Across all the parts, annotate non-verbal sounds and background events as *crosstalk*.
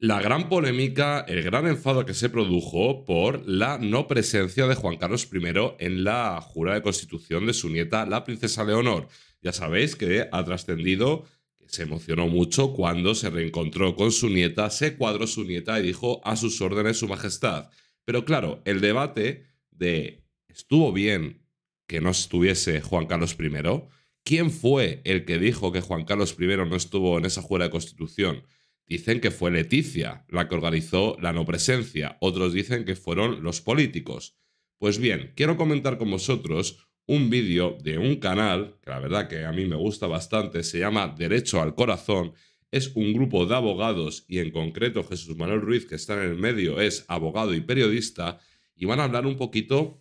la gran polémica, el gran enfado que se produjo por la no presencia de Juan Carlos I en la jura de constitución de su nieta, la princesa Leonor. Ya sabéis que ha trascendido que se emocionó mucho cuando se reencontró con su nieta, se cuadró su nieta y dijo a sus órdenes su majestad. Pero claro, el debate de estuvo bien que no estuviese Juan Carlos I, ¿quién fue el que dijo que Juan Carlos I no estuvo en esa jura de constitución? Dicen que fue Leticia la que organizó la no presencia, otros dicen que fueron los políticos. Pues bien, quiero comentar con vosotros un vídeo de un canal, que la verdad que a mí me gusta bastante, se llama Derecho al Corazón, es un grupo de abogados y en concreto Jesús Manuel Ruiz, que está en el medio, es abogado y periodista, y van a hablar un poquito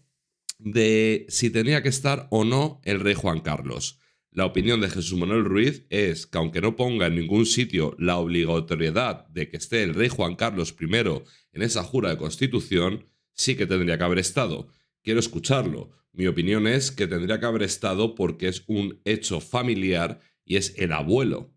de si tenía que estar o no el rey Juan Carlos. La opinión de Jesús Manuel Ruiz es que aunque no ponga en ningún sitio la obligatoriedad de que esté el rey Juan Carlos I en esa jura de constitución, sí que tendría que haber estado. Quiero escucharlo. Mi opinión es que tendría que haber estado porque es un hecho familiar y es el abuelo.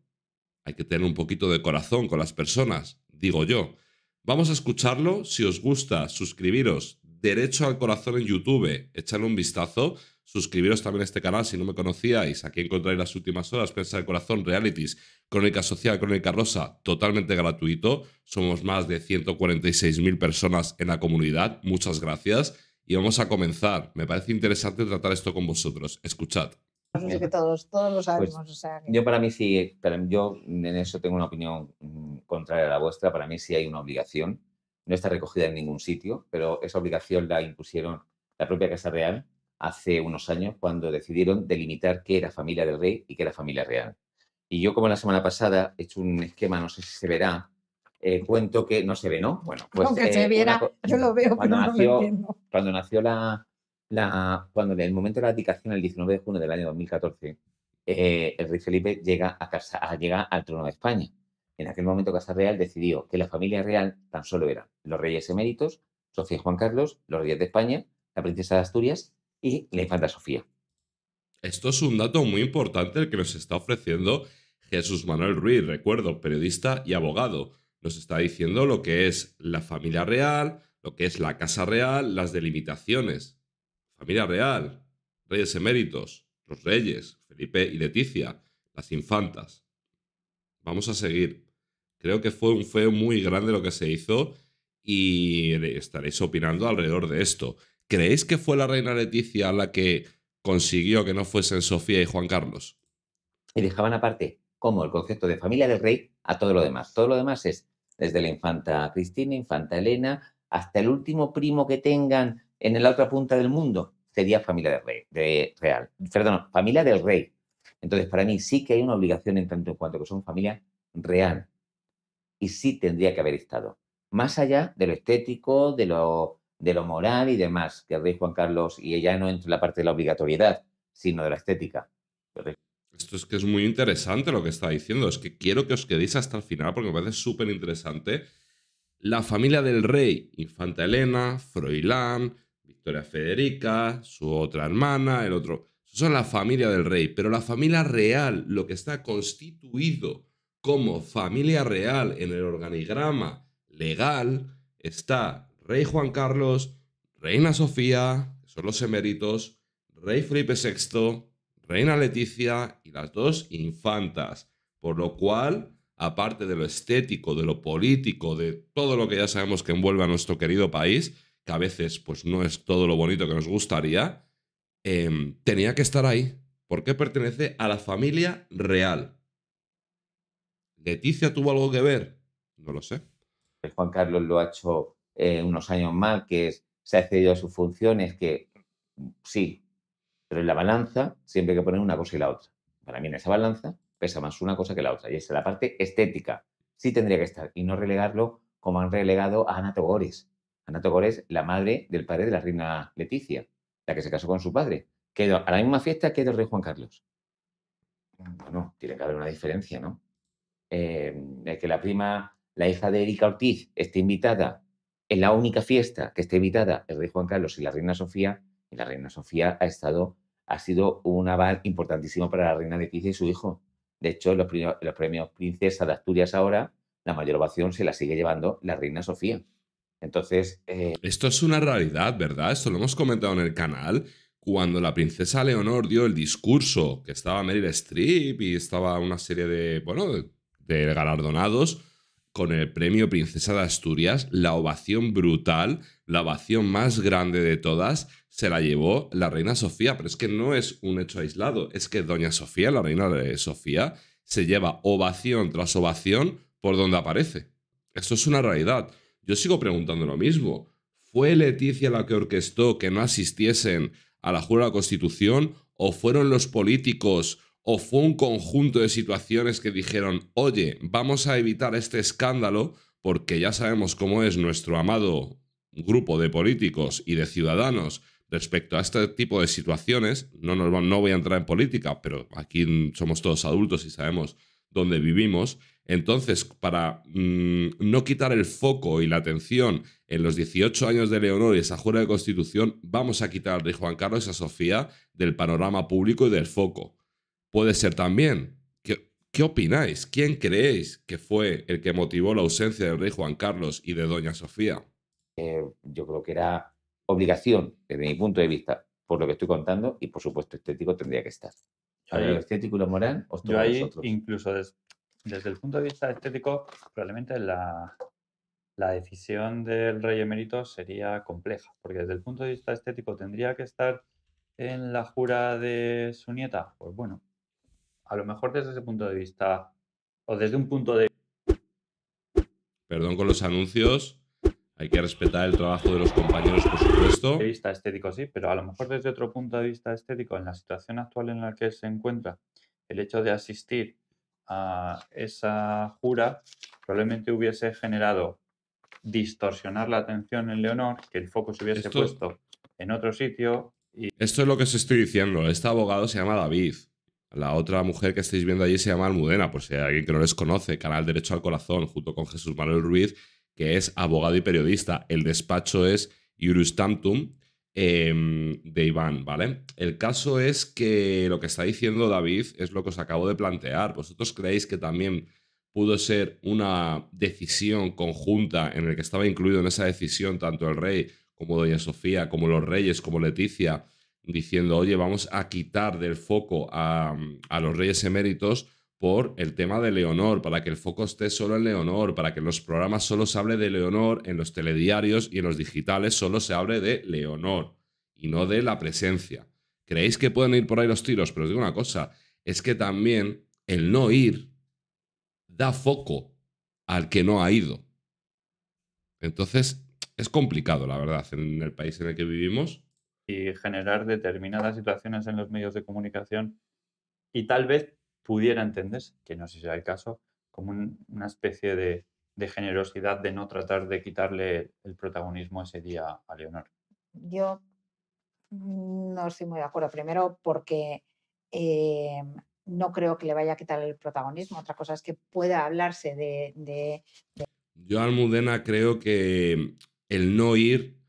Hay que tener un poquito de corazón con las personas, digo yo. Vamos a escucharlo. Si os gusta, suscribiros, Derecho al Corazón en YouTube. Echadle un vistazo. Suscribiros también a este canal si no me conocíais. Aquí encontraréis las últimas horas, Prensa del Corazón, Realities, Crónica Social, Crónica Rosa, totalmente gratuito. Somos más de 146.000 personas en la comunidad. Muchas gracias. Y vamos a comenzar. Me parece interesante tratar esto con vosotros. Escuchad. Pues, yo para mí sí, eh, pero yo en eso tengo una opinión mm, contraria a la vuestra. Para mí sí hay una obligación no está recogida en ningún sitio, pero esa obligación la impusieron la propia Casa Real hace unos años cuando decidieron delimitar qué era familia del rey y qué era familia real. Y yo, como la semana pasada, he hecho un esquema, no sé si se verá, eh, cuento que no se ve, ¿no? Bueno, pues. Aunque se eh, viera, yo lo veo, cuando pero nació, no lo entiendo. Cuando nació la, la. cuando en el momento de la abdicación, el 19 de junio del año 2014, eh, el rey Felipe llega a casa, llega al trono de España. En aquel momento Casa Real decidió que la familia real tan solo eran los reyes eméritos, Sofía y Juan Carlos, los reyes de España, la princesa de Asturias y la infanta Sofía. Esto es un dato muy importante el que nos está ofreciendo Jesús Manuel Ruiz, recuerdo, periodista y abogado. Nos está diciendo lo que es la familia real, lo que es la casa real, las delimitaciones. Familia real, reyes eméritos, los reyes, Felipe y Leticia, las infantas. Vamos a seguir. Creo que fue un feo muy grande lo que se hizo y estaréis opinando alrededor de esto. ¿Creéis que fue la reina Leticia la que consiguió que no fuesen Sofía y Juan Carlos? Y dejaban aparte como el concepto de familia del rey a todo lo demás. Todo lo demás es desde la infanta Cristina, infanta Elena, hasta el último primo que tengan en la otra punta del mundo, sería familia del rey, de real. Perdón, familia del rey. Entonces, para mí sí que hay una obligación en tanto en cuanto que son familia real y sí tendría que haber estado. Más allá de lo estético, de lo, de lo moral y demás, que el rey Juan Carlos, y ella no entra en la parte de la obligatoriedad, sino de la estética. Esto es que es muy interesante lo que está diciendo, es que quiero que os quedéis hasta el final porque me parece súper interesante. La familia del rey, Infanta Elena, Froilán, Victoria Federica, su otra hermana, el otro. Son la familia del rey, pero la familia real, lo que está constituido como familia real en el organigrama legal está rey Juan Carlos, reina Sofía, que son los eméritos, rey Felipe VI, reina Leticia y las dos infantas. Por lo cual, aparte de lo estético, de lo político, de todo lo que ya sabemos que envuelve a nuestro querido país, que a veces pues no es todo lo bonito que nos gustaría, em, tenía que estar ahí, porque pertenece a la familia real. ¿Leticia tuvo algo que ver? No lo sé. Juan Carlos lo ha hecho eh, unos años más, que se ha cedido a sus funciones, que sí, pero en la balanza siempre hay que poner una cosa y la otra. Para mí en esa balanza pesa más una cosa que la otra, y esa es la parte estética. Sí tendría que estar, y no relegarlo como han relegado a Ana Togores. Ana Togores, la madre del padre de la reina Leticia, la que se casó con su padre. Quedó a la misma fiesta que el rey Juan Carlos. Bueno, tiene que haber una diferencia, ¿no? Em, que la prima, la hija de Erika Ortiz, esté invitada en la única fiesta que esté invitada el rey Juan Carlos y la reina Sofía, y la reina Sofía ha estado, ha sido un aval importantísimo para la reina Leticia y su hijo. De hecho, los premios, los premios Princesa de Asturias ahora, la mayor ovación se la sigue llevando la reina Sofía. Entonces. Eh, Esto es una realidad, ¿verdad? Esto lo hemos comentado en el canal. Cuando la princesa Leonor dio el discurso, que estaba Meryl Streep y estaba una serie de, bueno, galardonados con el premio Princesa de Asturias, la ovación brutal, la ovación más grande de todas, se la llevó la reina Sofía, pero es que no es un hecho aislado, es que doña Sofía, la reina de Sofía, se lleva ovación tras ovación por donde aparece. Esto es una realidad. Yo sigo preguntando lo mismo. ¿Fue Leticia la que orquestó que no asistiesen a la Jura de la Constitución o fueron los políticos ¿O fue un conjunto de situaciones que dijeron, oye, vamos a evitar este escándalo porque ya sabemos cómo es nuestro amado grupo de políticos y de ciudadanos respecto a este tipo de situaciones? No, no voy a entrar en política, pero aquí somos todos adultos y sabemos dónde vivimos. Entonces, para mm, no quitar el foco y la atención en los 18 años de Leonor y esa jura de constitución, vamos a quitar a Juan Carlos y a Sofía del panorama público y del foco puede ser también. ¿Qué, opináis? ¿Quién creéis que fue el que motivó la ausencia del rey Juan Carlos y de doña Sofía? Eh, yo creo que era obligación, desde mi punto de vista, por lo que estoy contando, y por supuesto estético tendría que estar. estético y lo moral, os yo ahí, incluso desde el punto de vista estético, probablemente la decisión del rey emérito sería compleja, porque desde el punto de vista estético tendría que estar en la jura de su nieta. Pues bueno, a lo mejor desde ese punto de vista, o desde un punto de... Perdón con los anuncios, hay que respetar el trabajo de los compañeros, por supuesto. De vista estético, sí, pero a lo mejor desde otro punto de vista estético, en la situación actual en la que se encuentra, el hecho de asistir a esa jura probablemente hubiese generado distorsionar la atención en Leonor, que el foco se hubiese puesto en otro sitio. Y... Esto es lo que os estoy diciendo. Este abogado se llama David. La otra mujer que estáis viendo allí se llama Almudena, por si hay alguien que no les conoce, Canal Derecho al Corazón, junto con Jesús Manuel Ruiz, que es abogado y periodista. El despacho es Iurus em, de Iván, ¿vale? El caso es que lo que está diciendo David es lo que os acabo de plantear. ¿Vosotros creéis que también pudo ser una decisión conjunta en la que estaba incluido en esa decisión tanto el rey como Doña Sofía, como los reyes, como Leticia, diciendo, oye, vamos a quitar del foco a, los reyes eméritos por el tema de Leonor, para que el foco esté solo en Leonor, para que en los programas solo se hable de Leonor, en los telediarios y en los digitales solo se hable de Leonor y no de la presencia. ¿Creéis que pueden ir por ahí los tiros? Pero os digo una cosa, es que también el no ir da foco al que no ha ido. Entonces, es complicado, la verdad, en el país en el que vivimos y generar determinadas situaciones en los medios de comunicación y tal vez pudiera entenderse, que no sé si sea el caso, como una especie de, generosidad de no tratar de quitarle el protagonismo ese día a Leonor. Yo no estoy muy de acuerdo. Primero porque eh, no creo que le vaya a quitar el protagonismo. Otra cosa es que pueda hablarse de... de... Yo, Almudena, creo que el no ir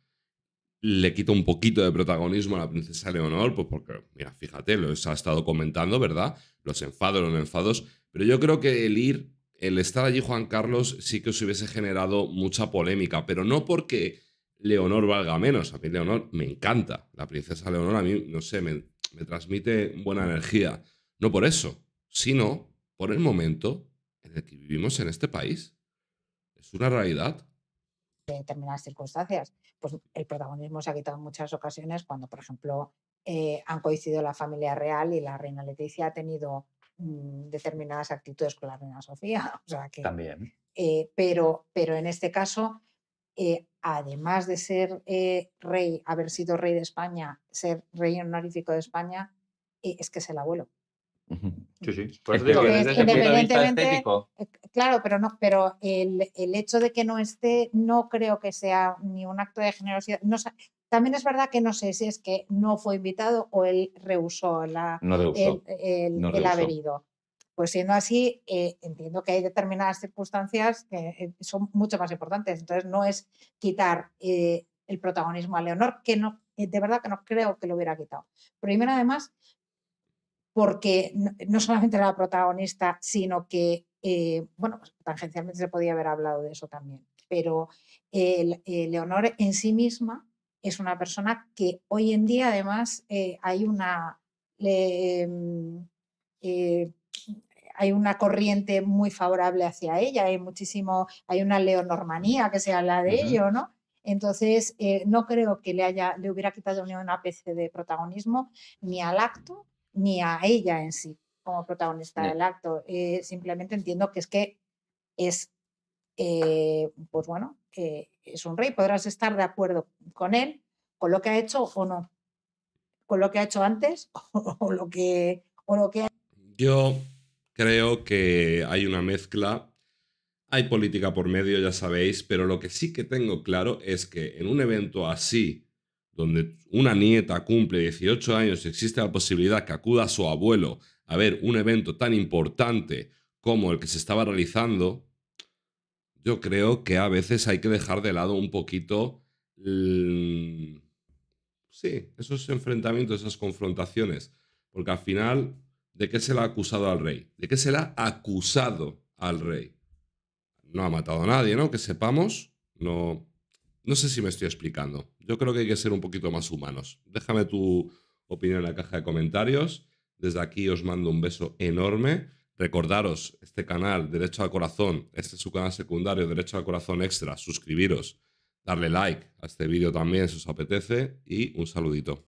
le quita un poquito de protagonismo a la princesa Leonor, pues porque, mira, fíjate, lo ha estado comentando, ¿verdad? Los enfados, los enfados, pero yo creo que el ir, el estar allí Juan Carlos sí que os hubiese generado mucha polémica, pero no porque Leonor valga menos, a mí Leonor me encanta, la princesa Leonor a mí, no sé, me transmite buena energía, no por eso, sino por el momento en el que vivimos en este país. Es una realidad determinadas circunstancias. Pues el protagonismo se ha quitado en muchas ocasiones cuando, por ejemplo, eh, han coincidido la familia real y la reina Leticia ha tenido mm, determinadas actitudes con la reina Sofía. *laughs* O sea que, También. Eh, pero, pero en este caso, eh, además de ser rey, haber sido rey de España, ser rey honorífico de España, es que es el abuelo. Sí, sí. Por eso digo que desde claro, pero no, pero el, hecho de que no esté, no creo que sea ni un acto de generosidad. No, también es verdad que no sé si es que no fue invitado o él rehusó, la, el, el, haber ido. Pues siendo así, eh, entiendo que hay determinadas circunstancias que eh, son mucho más importantes. Entonces, no es quitar eh, el protagonismo a Leonor, que no, de verdad que no creo que lo hubiera quitado. Primero, además, porque no solamente era la protagonista, sino que, eh, bueno, pues, tangencialmente se podía haber hablado de eso también, pero eh, Leonor en sí misma es una persona que hoy en día además eh, hay una... Mm, hay una corriente muy favorable hacia ella, hay muchísimo, hay una leonormanía que se habla de ello, ¿no? Entonces, no creo que le, haya, le hubiera quitado ni una especie de protagonismo ni al acto, ni a ella en sí como protagonista del acto. Eh, simplemente entiendo que es que es, eh, pues bueno, que eh, es un rey, podrás estar de acuerdo con él, con lo que ha hecho o no, con lo que ha hecho antes *laughs* o, lo, que, lo que Yo creo que hay una mezcla. Hay política por medio, ya sabéis, pero lo que sí que tengo claro es que en un evento así, donde una nieta cumple 18 años y existe la posibilidad que acuda a su abuelo a ver un evento tan importante como el que se estaba realizando, yo creo que a veces hay que dejar de lado un poquito, sí, esos enfrentamientos, esas confrontaciones, porque al final, ¿de qué se le ha acusado al rey? ¿De qué se le ha acusado al rey? No ha matado a nadie, ¿no? Que sepamos, no, no sé si me estoy explicando. Yo creo que hay que ser un poquito más humanos. Déjame tu opinión en la caja de comentarios. Desde aquí os mando un beso enorme. Recordaros, este canal, Derecho al Corazón, este es su canal secundario, Derecho al Corazón Extra. Suscribiros, darle like a este vídeo también si os apetece y un saludito.